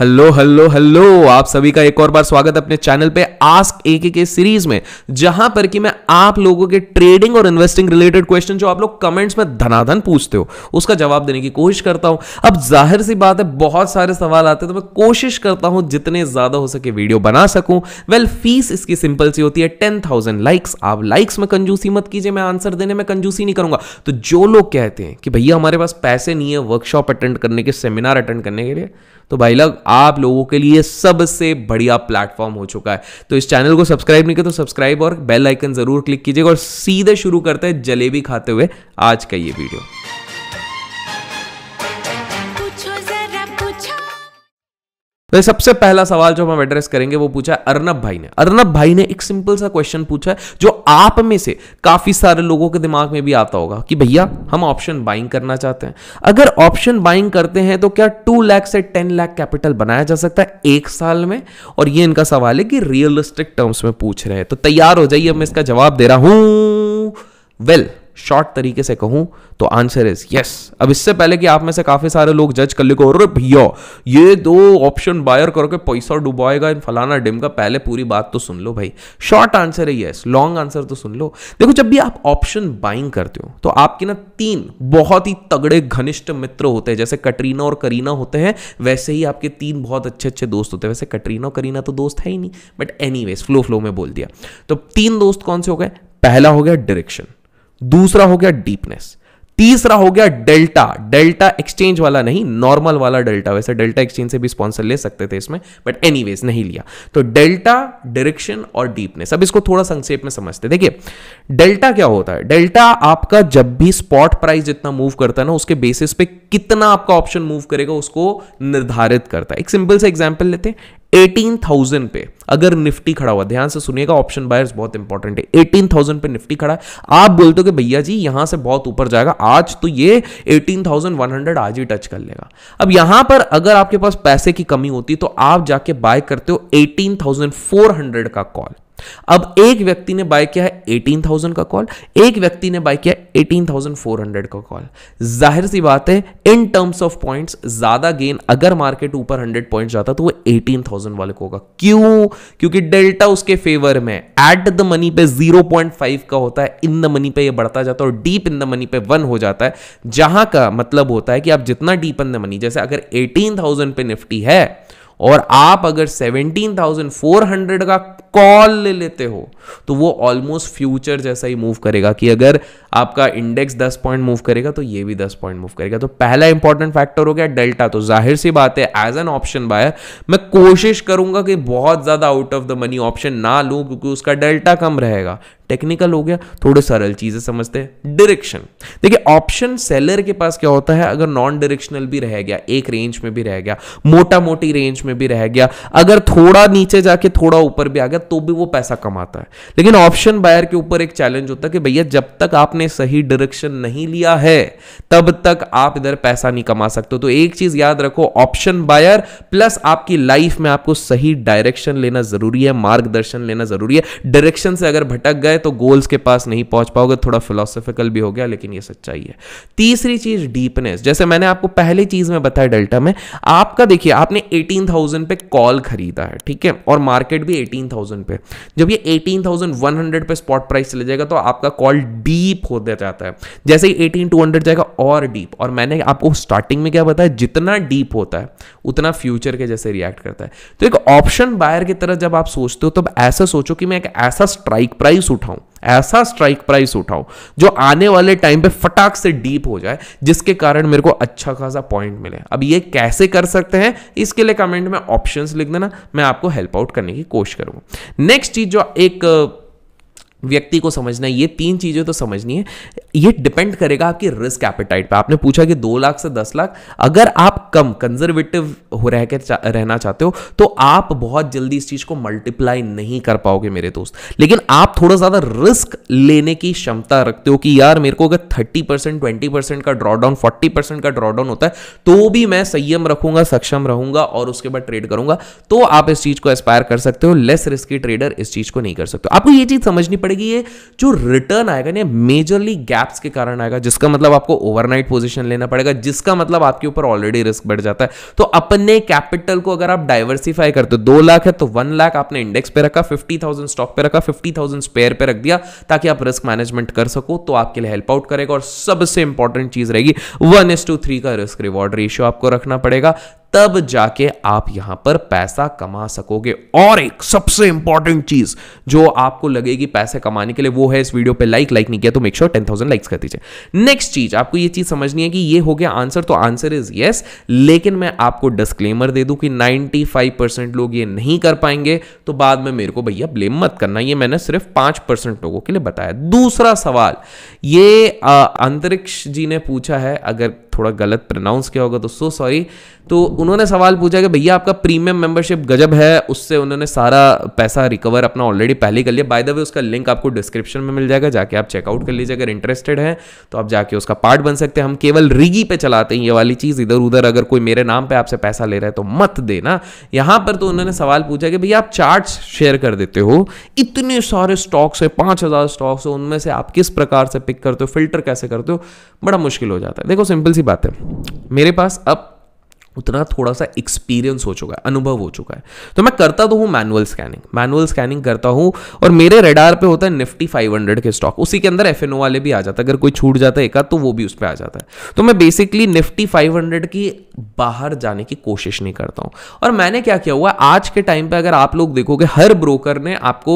hello hello hello आप सभी का एक और बार स्वागत अपने चैनल पे आस्क एक के सीरीज में जहां पर कि मैं आप लोगों के ट्रेडिंग और इन्वेस्टिंग रिलेटेड क्वेश्चन जो आप लोग कमेंट्स में धनाधन पूछते हो उसका जवाब देने की कोशिश करता हूं अब जाहिर सी बात है बहुत सारे सवाल आते हैं तो मैं कोशिश करता हूं जितने ज्यादा हो सके वीडियो बना सकूं वेल फीस इसकी सिंपल सी होती है टेन थाउजेंड लाइक्स आप लाइक्स में कंजूसी मत कीजिए मैं आंसर देने में कंजूसी नहीं करूंगा तो जो लोग कहते हैं कि भैया हमारे पास पैसे नहीं है वर्कशॉप अटेंड करने के सेमिनार अटेंड करने के लिए तो भाई लोग आप लोगों के लिए सबसे बढ़िया प्लेटफॉर्म हो चुका है तो इस चैनल को सब्सक्राइब नहीं किया तो सब्सक्राइब और बेल आइकन जरूर क्लिक कीजिएगा और सीधे शुरू करते हैं जलेबी खाते हुए आज का ये वीडियो तो सबसे पहला सवाल जो हम एड्रेस करेंगे वो पूछा है अर्नब भाई ने अर्नब भाई ने एक सिंपल सा क्वेश्चन पूछा है जो आप में से काफी सारे लोगों के दिमाग में भी आता होगा कि भैया हम ऑप्शन बाइंग करना चाहते हैं अगर ऑप्शन बाइंग करते हैं तो क्या टू लाख से टेन लाख कैपिटल बनाया जा सकता है एक साल में और ये इनका सवाल है कि रियलिस्टिक टर्म्स में पूछ रहे हैं तो तैयार हो जाइए मैं इसका जवाब दे रहा हूं वेल well, शॉर्ट तरीके से कहूं तो आंसर इज यस अब इससे पहले कि आप में से काफी सारे लोग जज कर लेको अरे भैया ये दो ऑप्शन बायर करके पैसा डुबाएगा इन फलाना डिम का पहले पूरी बात तो सुन लो भाई शॉर्ट आंसर है यस लॉन्ग आंसर तो सुन लो देखो जब भी आप ऑप्शन बाइंग करते हो तो आपके ना तीन बहुत ही तगड़े घनिष्ठ मित्र होते हैं जैसे कटरीना और करीना होते हैं वैसे ही आपके तीन बहुत अच्छे अच्छे दोस्त होते हैं वैसे कटरीना और करीना तो दोस्त है ही नहीं बट एनी फ्लो फ्लो में बोल दिया तो तीन दोस्त कौन से हो गए पहला हो गया डायरेक्शन दूसरा हो गया डीपनेस तीसरा हो गया डेल्टा डेल्टा एक्सचेंज वाला नहीं नॉर्मल वाला डेल्टा वैसे डेल्टा एक्सचेंज से भी स्पॉन्सर ले सकते थे इसमें बट एनी नहीं लिया तो डेल्टा डायरेक्शन और डीपनेस अब इसको थोड़ा संक्षेप में समझते देखिए डेल्टा क्या होता है डेल्टा आपका जब भी स्पॉट प्राइस जितना मूव करता है ना उसके बेसिस पे कितना आपका ऑप्शन मूव करेगा उसको निर्धारित करता है एक सिंपल से एग्जाम्पल लेते हैं 18,000 पे अगर निफ्टी खड़ा हुआ ध्यान से सुनिएगा ऑप्शन बायर्स बहुत इंपॉर्टेंट है 18,000 पे निफ्टी खड़ा है आप बोलते हो कि भैया जी यहां से बहुत ऊपर जाएगा आज तो ये 18,100 आज ही टच कर लेगा अब यहां पर अगर आपके पास पैसे की कमी होती तो आप जाके बाय करते हो 18,400 का कॉल अब एक व्यक्ति ने बाय किया है एटीन थाउजेंड का कॉल एक व्यक्ति ने बाय किया एटीन थाउजेंड फोर हंड्रेड का कॉल जाहिर सी बात है इन टर्म्स ऑफ पॉइंट्स ज्यादा गेन अगर मार्केट ऊपर हंड्रेड पॉइंट जाता तो वो एटीन थाउजेंड वाले को होगा क्यों क्योंकि डेल्टा उसके फेवर में एट द मनी पे जीरो पॉइंट फाइव का होता है इन द मनी पे ये बढ़ता जाता है और डीप इन द मनी पे वन हो जाता है जहां का मतलब होता है कि आप जितना डीप इन द मनी जैसे अगर एटीन थाउजेंड पे निफ्टी है और आप अगर 17,400 का कॉल ले लेते हो तो वो ऑलमोस्ट फ्यूचर जैसा ही मूव करेगा कि अगर आपका इंडेक्स 10 पॉइंट मूव करेगा तो ये भी 10 पॉइंट मूव करेगा तो पहला इंपॉर्टेंट फैक्टर हो गया डेल्टा तो जाहिर सी बात है एज एन ऑप्शन बायर मैं कोशिश करूंगा कि बहुत ज़्यादा out of the money option ना लू क्योंकि उसका डेल्टा कम रहेगा टेक्निकल हो गया थोड़े सरल चीज़ें समझते हैं डायरेक्शन देखिए ऑप्शन सेलर के पास क्या होता है अगर नॉन डायरेक्शनल भी रह गया एक रेंज में भी रह गया मोटा मोटी रेंज में भी रह गया अगर थोड़ा नीचे जाके थोड़ा ऊपर भी आ गया तो भी वो पैसा कमाता है लेकिन ऑप्शन बायर के ऊपर एक चैलेंज होता है कि भैया जब तक आपने आपने सही डायरेक्शन नहीं लिया है तब तक आप इधर पैसा नहीं कमा सकते तो एक चीज याद रखो ऑप्शन बायर प्लस आपकी लाइफ में आपको सही डायरेक्शन लेना जरूरी है मार्गदर्शन लेना जरूरी है डायरेक्शन से अगर भटक गए तो गोल्स के पास नहीं पहुंच पाओगे थोड़ा फिलोसफिकल भी हो गया लेकिन यह सच्चाई है तीसरी चीज डीपनेस जैसे मैंने आपको पहली चीज में बताया डेल्टा में आपका देखिए आपने एटीन पे कॉल खरीदा है ठीक है और मार्केट भी एटीन पे जब ये हंड्रेड पे स्पॉट प्राइस चले जाएगा तो आपका कॉल डीप खोद दिया जाता है जैसे ही एटीन टू हंड्रेड जाएगा और डीप और मैंने आपको स्टार्टिंग में क्या बताया जितना डीप होता है उतना फ्यूचर के जैसे रिएक्ट करता है तो एक ऑप्शन बायर की तरह जब आप सोचते हो तो ऐसा सोचो कि मैं एक ऐसा स्ट्राइक प्राइस उठाऊं ऐसा स्ट्राइक प्राइस उठाओ जो आने वाले टाइम पे फटाक से डीप हो जाए जिसके कारण मेरे को अच्छा खासा पॉइंट मिले अब ये कैसे कर सकते हैं इसके लिए कमेंट में ऑप्शंस लिख देना मैं आपको हेल्प आउट करने की कोशिश करूंगा नेक्स्ट चीज जो एक व्यक्ति को समझना है ये तीन चीज़ें तो समझनी है ये डिपेंड करेगा आपकी रिस्क एपेटाइट पे आपने पूछा कि दो लाख से दस लाख अगर आप कम कंजर्वेटिव हो रह के रहना चाहते हो तो आप बहुत जल्दी इस चीज़ को मल्टीप्लाई नहीं कर पाओगे मेरे दोस्त लेकिन आप थोड़ा ज़्यादा रिस्क लेने की क्षमता रखते हो कि यार मेरे को अगर थर्टी परसेंट ट्वेंटी परसेंट का ड्रॉडाउन फोर्टी परसेंट का ड्रॉडाउन होता है तो भी मैं संयम रखूंगा सक्षम रहूंगा और उसके बाद ट्रेड करूंगा तो आप इस चीज़ को एस्पायर कर सकते हो लेस रिस्की ट्रेडर इस चीज़ को नहीं कर सकते आपको ये चीज़ समझनी पड़ेगी पड़ेगी ये जो रिटर्न आएगा ना मेजरली गैप्स के कारण आएगा जिसका मतलब आपको ओवरनाइट पोजिशन लेना पड़ेगा जिसका मतलब आपके ऊपर ऑलरेडी रिस्क बढ़ जाता है तो अपने कैपिटल को अगर आप डाइवर्सिफाई करते हो दो लाख है तो वन लाख आपने इंडेक्स पे रखा फिफ्टी थाउजेंड स्टॉक पे रखा फिफ्टी थाउजेंड स्पेयर पे रख दिया ताकि आप रिस्क मैनेजमेंट कर सको तो आपके लिए हेल्प आउट करेगा और सबसे इंपॉर्टेंट चीज रहेगी वन एस टू थ्री का रिस्क रिवॉर्ड रेशियो आपको रखना पड़ेगा तब जाके आप यहां पर पैसा कमा सकोगे और एक सबसे इंपॉर्टेंट चीज जो आपको लगेगी पैसे कमाने के लिए वो है इस वीडियो पे लाइक लाइक नहीं किया तो make sure ten thousand likes कर दीजिए नेक्स्ट चीज आपको ये चीज समझनी है कि ये हो गया आंसर तो आंसर इज यस लेकिन मैं आपको डिस्क्लेमर दे दूं कि 95% लोग ये नहीं कर पाएंगे तो बाद में मेरे को भैया ब्लेम मत करना ये मैंने सिर्फ पांच परसेंट लोगों के लिए बताया दूसरा सवाल ये अंतरिक्ष जी ने पूछा है अगर थोड़ा गलत प्रनाउंस किया होगा तो सो सॉरी तो उन्होंने सवाल पूछा कि भैया आपका प्रीमियम मेंबरशिप गजब है उससे उन्होंने सारा पैसा रिकवर अपना ऑलरेडी पहले कर लिया बाय द वे उसका लिंक आपको डिस्क्रिप्शन में मिल जाएगा जाके आप चेकआउट कर लीजिए अगर इंटरेस्टेड है तो आप जाके उसका पार्ट बन सकते हैं हम केवल रिगी पे चलाते हैं ये वाली चीज़ इधर उधर अगर कोई मेरे नाम पर आपसे पैसा ले रहा है तो मत देना यहां पर तो उन्होंने सवाल पूछा कि भैया आप चार्ट शेयर कर देते हो इतने सारे स्टॉक्स है पांच हज़ार स्टॉक्स हो उनमें से आप किस प्रकार से पिक करते हो फिल्टर कैसे करते हो बड़ा मुश्किल हो जाता है देखो सिंपल सी बात है मेरे पास अब उतना थोड़ा सा एक्सपीरियंस हो चुका है अनुभव हो चुका है तो मैं करता तो हूँ मैनुअल स्कैनिंग मैनुअल स्कैनिंग करता हूँ और मेरे रेडार पे होता है निफ्टी 500 के स्टॉक उसी के अंदर एफ वाले भी आ जाता है अगर कोई छूट जाता है एक तो वो भी उस पर आ जाता है तो मैं बेसिकली निफ्टी फाइव की बाहर जाने की कोशिश नहीं करता हूँ और मैंने क्या किया हुआ आज के टाइम पर अगर आप लोग देखोगे हर ब्रोकर ने आपको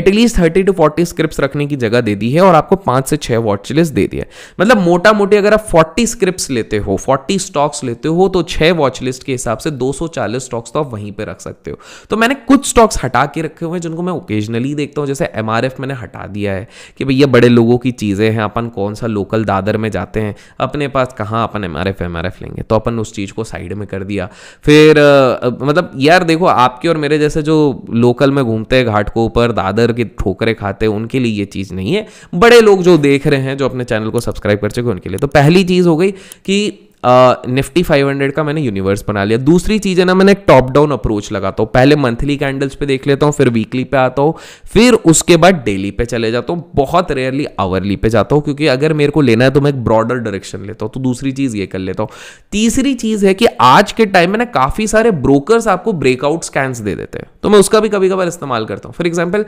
at least thirty to forty script रखने की जगह दे दी है और आपको पाँच से छः वॉच लिस्ट दे दी है मतलब मोटा मोटी अगर आप फोर्टी स्क्रिप्ट लेते हो फोर्टी स्टॉक्स लेते हो तो छः वॉच लिस्ट के हिसाब से 240 स्टॉक्स तो आप वहीं पर रख सकते हो तो मैंने कुछ स्टॉक्स हटा के रखे हुए हैं जिनको मैं ओकेजनली देखता हूँ जैसे एम मैंने हटा दिया है कि भैया बड़े लोगों की चीज़ें हैं अपन कौन सा लोकल दादर में जाते हैं अपने पास कहाँ अपन एम आर लेंगे तो अपन उस चीज़ को साइड में कर दिया फिर मतलब यार देखो आपके और मेरे जैसे जो लोकल में घूमते हैं घाट को ऊपर दादर के ठोकरे खाते हैं उनके लिए ये चीज़ नहीं है बड़े लोग जो देख रहे हैं जो अपने चैनल को सब्सक्राइब कर चुके हैं उनके लिए तो पहली चीज़ हो गई कि निफ्टी फाइव हंड्रेड का मैंने यूनिवर्स बना लिया दूसरी चीज़ है ना मैंने एक टॉप डाउन अप्रोच लगाता हूँ पहले मंथली कैंडल्स पे देख लेता हूँ फिर वीकली पे आता हूँ फिर उसके बाद डेली पे चले जाता हूँ बहुत रेयरली आवरली पे जाता हूँ क्योंकि अगर मेरे को लेना है तो मैं एक ब्रॉडर डायरेक्शन लेता हूँ तो दूसरी चीज़ ये कर लेता हूँ तीसरी चीज़ है कि आज के टाइम में ना काफ़ी सारे ब्रोकर्स आपको ब्रेकआउट स्कैंस दे देते हैं तो मैं उसका भी कभी कभार इस्तेमाल करता हूँ फॉर एग्जाम्पल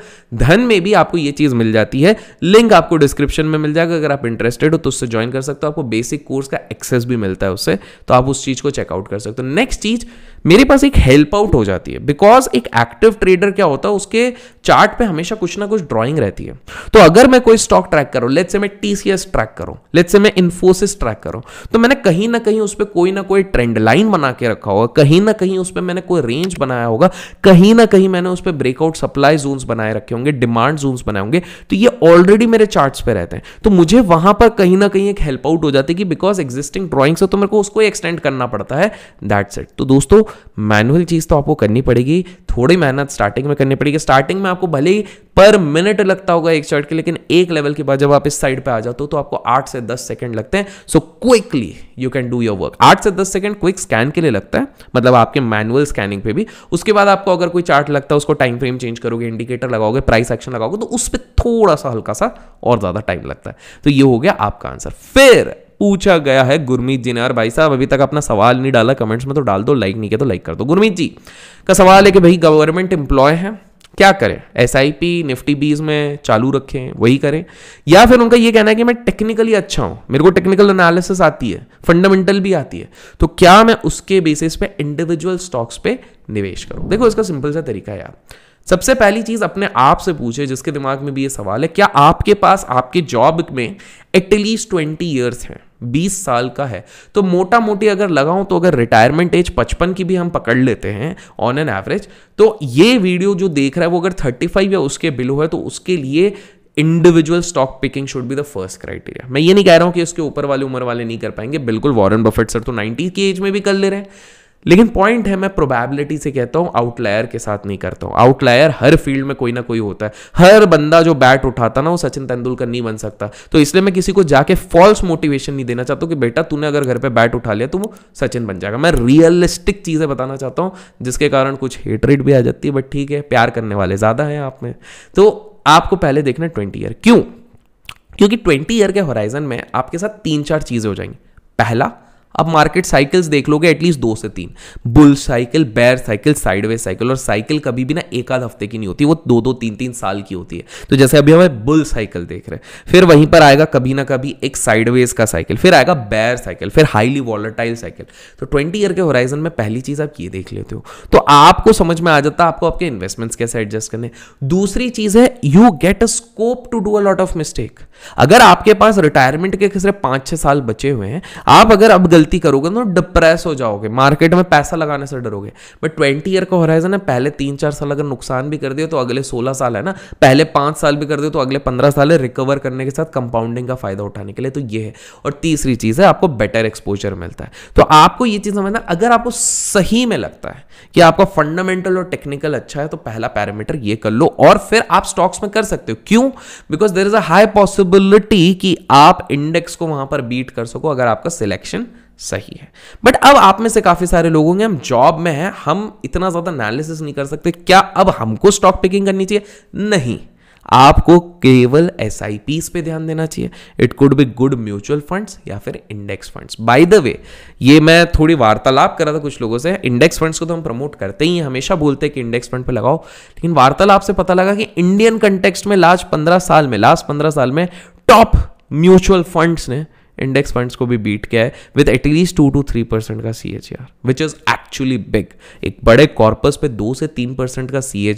धन में भी आपको ये चीज़ मिल जाती है लिंक आपको डिस्क्रिप्शन में मिल जाएगा अगर आप इंटरेस्टेड हो तो उससे ज्वाइन कर सकते हो आपको बेसिक कोर्स का एक्सेस भी मिलता मिलता है उससे तो आप उस चीज़ को चेकआउट कर सकते हो नेक्स्ट चीज़ मेरे पास एक हेल्प आउट हो जाती है बिकॉज एक एक्टिव ट्रेडर क्या होता है उसके चार्ट पे हमेशा कुछ ना कुछ ड्राइंग रहती है तो अगर मैं कोई स्टॉक ट्रैक करूँ लेट से मैं टीसीएस ट्रैक करूँ लेट से मैं इन्फोसिस ट्रैक करूँ तो मैंने कहीं ना कहीं उस पर कोई ना कोई ट्रेंड लाइन बना के रखा होगा कहीं ना कहीं उस पर मैंने कोई रेंज बनाया होगा कहीं ना कहीं मैंने उस पर ब्रेकआउट सप्लाई जोन्स बनाए रखे होंगे डिमांड जोन्स बनाए होंगे तो ये ऑलरेडी मेरे चार्ट पे रहते हैं तो मुझे वहां पर कहीं ना कहीं एक हेल्प आउट हो जाती है कि बिकॉज एग्जिस्टिंग ड्रॉइंग्स है तो मेरे को उसको एक्सटेंड करना पड़ता है दैट्स इट तो दोस्तों मैनुअल चीज़ तो आपको करनी पड़ेगी थोड़ी मेहनत स्टार्टिंग में करनी पड़ेगी स्टार्टिंग में आपको भले ही पर मिनट लगता होगा एक शर्ट के लेकिन एक लेवल के बाद जब आप इस साइड पे आ जाते हो तो आपको आठ से दस सेकंड लगते हैं so quickly you can do your work आठ से दस सेकंड क्विक स्कैन के लिए लगता है मतलब आपके मैनुअल स्कैनिंग पे भी उसके बाद आपको अगर कोई चार्ट लगता है उसको टाइम फ्रेम चेंज करोगे इंडिकेटर लगाओगे प्राइस एक्शन लगाओगे तो उस पर थोड़ा सा हल्का सा और ज़्यादा टाइम लगता है तो ये हो गया आपका आंसर फिर पूछा गया है गुरमीत जी ने और भाई साहब अभी तक अपना सवाल नहीं डाला कमेंट्स में तो डाल दो लाइक नहीं किया तो लाइक कर दो गुरमीत जी का सवाल है कि भाई गवर्नमेंट एम्प्लॉय है क्या करें एस निफ्टी बीज में चालू रखें वही करें या फिर उनका ये कहना है कि मैं टेक्निकली अच्छा हूं मेरे को टेक्निकल एनालिसिस आती है फंडामेंटल भी आती है तो क्या मैं उसके बेसिस पे इंडिविजुअल स्टॉक्स पे निवेश करूं देखो इसका सिंपल सा तरीका है यार सबसे पहली चीज अपने आप से पूछे जिसके दिमाग में भी ये सवाल है क्या आपके पास आपके जॉब में एटलीस्ट ट्वेंटी ईयर्स हैं बीस साल का है तो मोटा मोटी अगर लगाऊं तो अगर रिटायरमेंट एज पचपन की भी हम पकड़ लेते हैं ऑन एन एवरेज तो ये वीडियो जो देख रहा है वो अगर थर्टी फाइव या उसके बिलो है तो उसके लिए individual stock picking should be the first criteria मैं ये नहीं कह रहा हूं कि उसके ऊपर वाले उम्र वाले नहीं कर पाएंगे बिल्कुल वॉरन बफेट सर तो नाइनटी की एज में भी कर ले रहे हैं लेकिन पॉइंट है मैं प्रोबेबिलिटी से कहता हूँ आउटलायर के साथ नहीं करता हूँ आउटलायर हर फील्ड में कोई ना कोई होता है हर बंदा जो बैट उठाता ना वो सचिन तेंदुलकर नहीं बन सकता तो इसलिए मैं किसी को जाके फॉल्स मोटिवेशन नहीं देना चाहता हूँ कि बेटा तूने अगर घर पर बैट उठा लिया तो वो सचिन बन जाएगा मैं रियलिस्टिक चीज़ें बताना चाहता हूँ जिसके कारण कुछ हेटरेट भी आ जाती है बट ठीक है प्यार करने वाले ज़्यादा हैं आप में तो आपको पहले देखना ट्वेंटी ईयर क्यों क्योंकि ट्वेंटी ईयर के होराइजन में आपके साथ तीन चार चीज़ें हो जाएंगी पहला अब मार्केट साइकिल्स देख लोगे एटलीस्ट दो से तीन bull cycle bear cycle sideways cycle और साइकिल कभी भी ना एक आध हफ्ते की नहीं होती वो दो दो तीन तीन साल की होती है तो जैसे अभी हमें बुल साइकिल देख रहे हैं फिर वहीं पर आएगा कभी ना कभी एक साइडवेज का साइकिल फिर आएगा बैर साइकिल फिर हाईली वॉलरटाइल साइकिल तो ट्वेंटी ईयर के होराइजन में पहली चीज़ आप ये देख लेते हो तो आपको समझ में आ जाता है आपको आपके इन्वेस्टमेंट्स कैसे एडजस्ट करने दूसरी चीज़ है you get a scope to do a lot of mistake अगर आपके पास रिटायरमेंट के किसी पाँच छः साल बचे हुए हैं आप अगर अब गलती करोगे ना डिप्रेस हो जाओगे मार्केट में पैसा लगाने से डरोगे बट ट्वेंटी ईयर का होराइजन है पहले तीन चार साल अगर नुकसान भी कर दिए तो अगले सोलह साल है ना पहले पांच साल भी कर दिए तो अगले पंद्रह साल है रिकवर करने के साथ कंपाउंडिंग का फायदा उठाने के लिए तो ये है और तीसरी चीज़ है आपको बेटर एक्सपोजर मिलता है तो आपको ये चीज़ समझना अगर आपको सही में लगता है कि आपका फंडामेंटल और टेक्निकल अच्छा है तो पहला पैरामीटर ये कर लो और फिर आप स्टॉक्स में कर सकते हो क्यों because there is a high possibility कि आप इंडेक्स को वहां पर बीट कर सको अगर आपका सिलेक्शन सही है बट अब आप में से काफ़ी सारे लोग होंगे हम जॉब में हैं हम इतना ज़्यादा एनालिसिस नहीं कर सकते क्या अब हमको स्टॉक पिकिंग करनी चाहिए नहीं आपको केवल एस आई पीस पे ध्यान देना चाहिए it could be good mutual funds या फिर index funds by the way ये मैं थोड़ी वार्तालाप कर रहा था कुछ लोगों से इंडेक्स फंड्स को तो हम प्रमोट करते ही हमेशा बोलते हैं कि इंडेक्स फंड पे लगाओ लेकिन वार्तालाप से पता लगा कि इंडियन कंटेक्स्ट में लास्ट पंद्रह साल में लास्ट पंद्रह साल में टॉप म्यूचुअल फंड्स ने इंडेक्स फंड्स को भी बीट किया है with at least two to three percent का C H R which is actually big एक बड़े कॉर्पस पे दो से तीन परसेंट का C A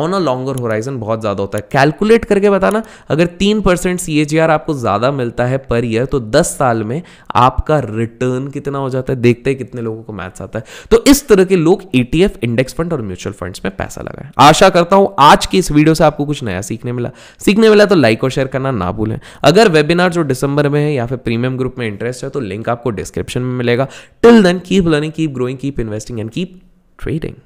on a longer horizon बहुत ज़्यादा होता है कैलकुलेट करके बताना अगर तीन परसेंट सी ए आपको ज़्यादा मिलता है पर ईयर तो दस साल में आपका रिटर्न कितना हो जाता है देखते हैं कितने लोगों को मैथ्स आता है तो इस तरह के लोग ईटीएफ इंडेक्स फंड और म्यूचुअल फंड्स में पैसा लगाए आशा करता हूं आज की इस वीडियो से आपको कुछ नया सीखने मिला सीखने मिला तो लाइक और शेयर करना ना भूलें अगर वेबिनार जो दिसंबर में है या फिर प्रीमियम ग्रुप में इंटरेस्ट है तो लिंक आपको डिस्क्रिप्शन में मिलेगा till then keep learning keep growing keep investing and keep trading